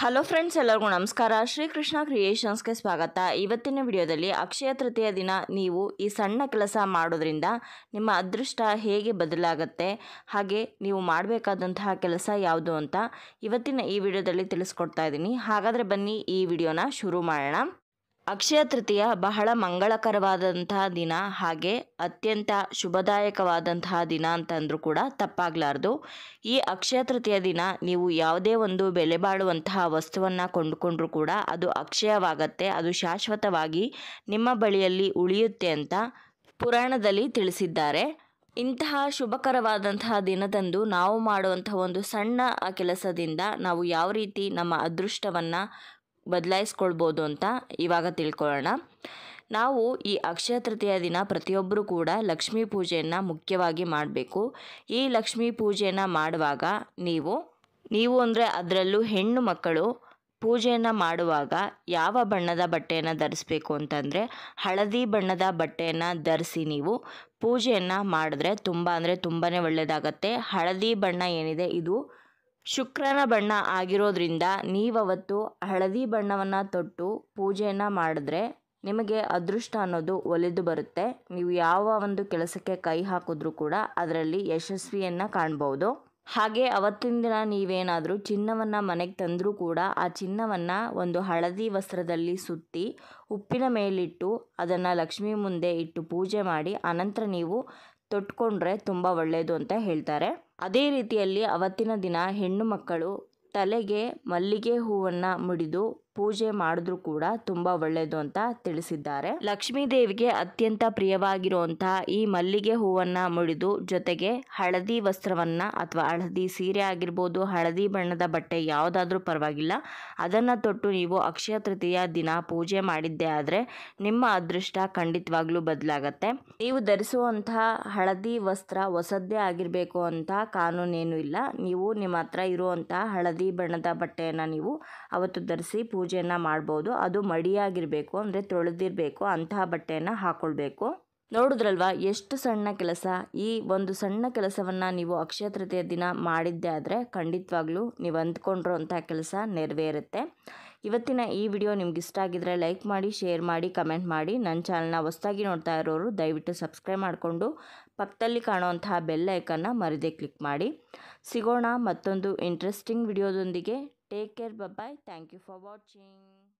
Hello friends ಎಲ್ಲರಿಗೂ ನಮಸ್ಕಾರ ಶ್ರೀಕೃಷ್ಣ ಕ್ರಿಯೇಷನ್ಸ್ಗೆ ಸ್ವಾಗತ ಇವತ್ತಿನ ವಿಡಿಯೋದಲ್ಲಿ ಅಕ್ಷಯ ತೃತೀಯ ದಿನ ನೀವು ಈ ಸಣ್ಣ ಕೆಲಸ ಮಾಡೋದ್ರಿಂದ ನಿಮ್ಮ ಅದೃಷ್ಟ ಹೇಗೆ ಬದಲಾಗುತ್ತೆ ಹಾಗೆ ನೀವು ಮಾಡಬೇಕಾದಂತಹ ಕೆಲಸ ಯಾವುದು ಅಂತ ಇವತ್ತಿನ ಈ ವಿಡಿಯೋದಲ್ಲಿ ತಿಳಿಸ್ಕೊಡ್ತಾ ಇದ್ದೀನಿ ಹಾಗಾದರೆ ಬನ್ನಿ ಈ ವಿಡಿಯೋನ ಶುರು ಮಾಡೋಣ ಅಕ್ಷಯ ತೃತೀಯ ಬಹಳ ಮಂಗಳಕರವಾದಂತಹ ದಿನ ಹಾಗೆ ಅತ್ಯಂತ ಶುಭದಾಯಕವಾದಂತಹ ದಿನ ಅಂತಂದ್ರೂ ಕೂಡ ತಪ್ಪಾಗಲಾರ್ದು ಈ ಅಕ್ಷಯ ತೃತೀಯ ದಿನ ನೀವು ಯಾವುದೇ ಒಂದು ಬೆಲೆ ಬಾಳುವಂತಹ ವಸ್ತುವನ್ನು ಕೊಂಡುಕೊಂಡ್ರೂ ಕೂಡ ಅದು ಅಕ್ಷಯವಾಗತ್ತೆ ಅದು ಶಾಶ್ವತವಾಗಿ ನಿಮ್ಮ ಬಳಿಯಲ್ಲಿ ಉಳಿಯುತ್ತೆ ಅಂತ ಪುರಾಣದಲ್ಲಿ ತಿಳಿಸಿದ್ದಾರೆ ಇಂತಹ ಶುಭಕರವಾದಂತಹ ದಿನದಂದು ನಾವು ಮಾಡುವಂತಹ ಒಂದು ಸಣ್ಣ ಕೆಲಸದಿಂದ ನಾವು ಯಾವ ರೀತಿ ನಮ್ಮ ಅದೃಷ್ಟವನ್ನು ಬದಲಾಯಿಸ್ಕೊಳ್ಬೋದು ಅಂತ ಇವಾಗ ತಿಳ್ಕೊಳ್ಳೋಣ ನಾವು ಈ ಅಕ್ಷಯ ತೃತೀಯ ದಿನ ಪ್ರತಿಯೊಬ್ಬರೂ ಕೂಡ ಲಕ್ಷ್ಮೀ ಪೂಜೆಯನ್ನು ಮುಖ್ಯವಾಗಿ ಮಾಡಬೇಕು ಈ ಲಕ್ಷ್ಮೀ ಪೂಜೆಯನ್ನು ಮಾಡುವಾಗ ನೀವು ನೀವು ಅಂದರೆ ಅದರಲ್ಲೂ ಹೆಣ್ಣು ಮಕ್ಕಳು ಪೂಜೆಯನ್ನು ಮಾಡುವಾಗ ಯಾವ ಬಣ್ಣದ ಬಟ್ಟೆಯನ್ನು ಧರಿಸಬೇಕು ಅಂತಂದರೆ ಹಳದಿ ಬಣ್ಣದ ಬಟ್ಟೆಯನ್ನು ಧರಿಸಿ ನೀವು ಪೂಜೆಯನ್ನು ಮಾಡಿದ್ರೆ ತುಂಬ ಅಂದರೆ ತುಂಬಾ ಒಳ್ಳೆಯದಾಗತ್ತೆ ಹಳದಿ ಬಣ್ಣ ಏನಿದೆ ಇದು ಶುಕ್ರನ ಬಣ್ಣ ಆಗಿರೋದ್ರಿಂದ ನೀವತ್ತು ಹಳದಿ ಬಣ್ಣವನ್ನು ತೊಟ್ಟು ಪೂಜೆಯನ್ನು ಮಾಡಿದ್ರೆ ನಿಮಗೆ ಅದೃಷ್ಟ ಅನ್ನೋದು ಒಲಿದು ಬರುತ್ತೆ ನೀವು ಯಾವ ಒಂದು ಕೆಲಸಕ್ಕೆ ಕೈ ಹಾಕಿದ್ರೂ ಕೂಡ ಅದರಲ್ಲಿ ಯಶಸ್ವಿಯನ್ನು ಕಾಣ್ಬೋದು ಹಾಗೆ ಅವತ್ತಿನ ದಿನ ನೀವೇನಾದರೂ ಚಿನ್ನವನ್ನು ಮನೆಗೆ ತಂದರೂ ಕೂಡ ಆ ಚಿನ್ನವನ್ನು ಒಂದು ಹಳದಿ ವಸ್ತ್ರದಲ್ಲಿ ಸುತ್ತಿ ಉಪ್ಪಿನ ಮೇಲಿಟ್ಟು ಅದನ್ನು ಲಕ್ಷ್ಮಿ ಮುಂದೆ ಇಟ್ಟು ಪೂಜೆ ಮಾಡಿ ಆನಂತರ ನೀವು ತೊಟ್ಕೊಂಡ್ರೆ ತುಂಬ ಒಳ್ಳೆಯದು ಅಂತ ಹೇಳ್ತಾರೆ ಅದೇ ರೀತಿಯಲ್ಲಿ ಅವತ್ತಿನ ದಿನ ಹೆಣ್ಣು ಮಕ್ಕಳು ತಲೆಗೆ ಮಲ್ಲಿಗೆ ಹೂವನ್ನು ಮುಡಿದು ಪೂಜೆ ಮಾಡಿದ್ರು ಕೂಡ ತುಂಬಾ ಒಳ್ಳೇದು ಅಂತ ತಿಳಿಸಿದ್ದಾರೆ ಲಕ್ಷ್ಮೀ ದೇವಿಗೆ ಅತ್ಯಂತ ಪ್ರಿಯವಾಗಿರುವಂತಹ ಈ ಮಲ್ಲಿಗೆ ಹೂವನ್ನ ಮುಡಿದು ಜೊತೆಗೆ ಹಳದಿ ವಸ್ತ್ರವನ್ನ ಅಥವಾ ಹಳದಿ ಸೀರೆ ಆಗಿರ್ಬೋದು ಹಳದಿ ಬಣ್ಣದ ಬಟ್ಟೆ ಯಾವುದಾದ್ರೂ ಪರವಾಗಿಲ್ಲ ಅದನ್ನ ತೊಟ್ಟು ನೀವು ಅಕ್ಷಯ ತೃತೀಯ ದಿನ ಪೂಜೆ ಮಾಡಿದ್ದೇ ಆದ್ರೆ ನಿಮ್ಮ ಅದೃಷ್ಟ ಖಂಡಿತವಾಗ್ಲೂ ಬದಲಾಗತ್ತೆ ನೀವು ಧರಿಸುವಂತಹ ಹಳದಿ ವಸ್ತ್ರ ಹೊಸದ್ದೇ ಆಗಿರಬೇಕು ಅಂತ ಕಾನೂನೇನು ಇಲ್ಲ ನೀವು ನಿಮ್ಮ ಹತ್ರ ಇರುವಂತಹ ಹಳದಿ ಬಣ್ಣದ ಬಟ್ಟೆಯನ್ನ ನೀವು ಅವತ್ತು ಧರಿಸಿ ಪೂಜೆ ಪೂಜೆಯನ್ನು ಮಾಡ್ಬೋದು ಅದು ಮಡಿಯಾಗಿರಬೇಕು ಅಂದರೆ ತೊಳೆದಿರಬೇಕು ಅಂತಹ ಬಟ್ಟೆಯನ್ನು ಹಾಕ್ಕೊಳ್ಬೇಕು ನೋಡಿದ್ರಲ್ವಾ ಎಷ್ಟು ಸಣ್ಣ ಕೆಲಸ ಈ ಒಂದು ಸಣ್ಣ ಕೆಲಸವನ್ನು ನೀವು ಅಕ್ಷಯತೃತೀಯ ದಿನ ಮಾಡಿದ್ದೆ ಆದರೆ ಖಂಡಿತವಾಗ್ಲೂ ನೀವು ಅಂದ್ಕೊಂಡಿರೋ ಅಂಥ ಕೆಲಸ ನೆರವೇರುತ್ತೆ ಇವತ್ತಿನ ಈ ವಿಡಿಯೋ ನಿಮ್ಗೆ ಇಷ್ಟ ಆಗಿದ್ರೆ ಲೈಕ್ ಮಾಡಿ ಶೇರ್ ಮಾಡಿ ಕಮೆಂಟ್ ಮಾಡಿ ನನ್ನ ಚಾನಲ್ನ ಹೊಸ್ದಾಗಿ ನೋಡ್ತಾ ಇರೋರು ದಯವಿಟ್ಟು ಸಬ್ಸ್ಕ್ರೈಬ್ ಮಾಡಿಕೊಂಡು ಪಕ್ಕದಲ್ಲಿ ಕಾಣುವಂತಹ ಬೆಲ್ ಐಕನ್ನ ಮರದೇ ಕ್ಲಿಕ್ ಮಾಡಿ ಸಿಗೋಣ ಮತ್ತೊಂದು ಇಂಟ್ರೆಸ್ಟಿಂಗ್ ವಿಡಿಯೋದೊಂದಿಗೆ Take care. Bye bye. Thank you for watching.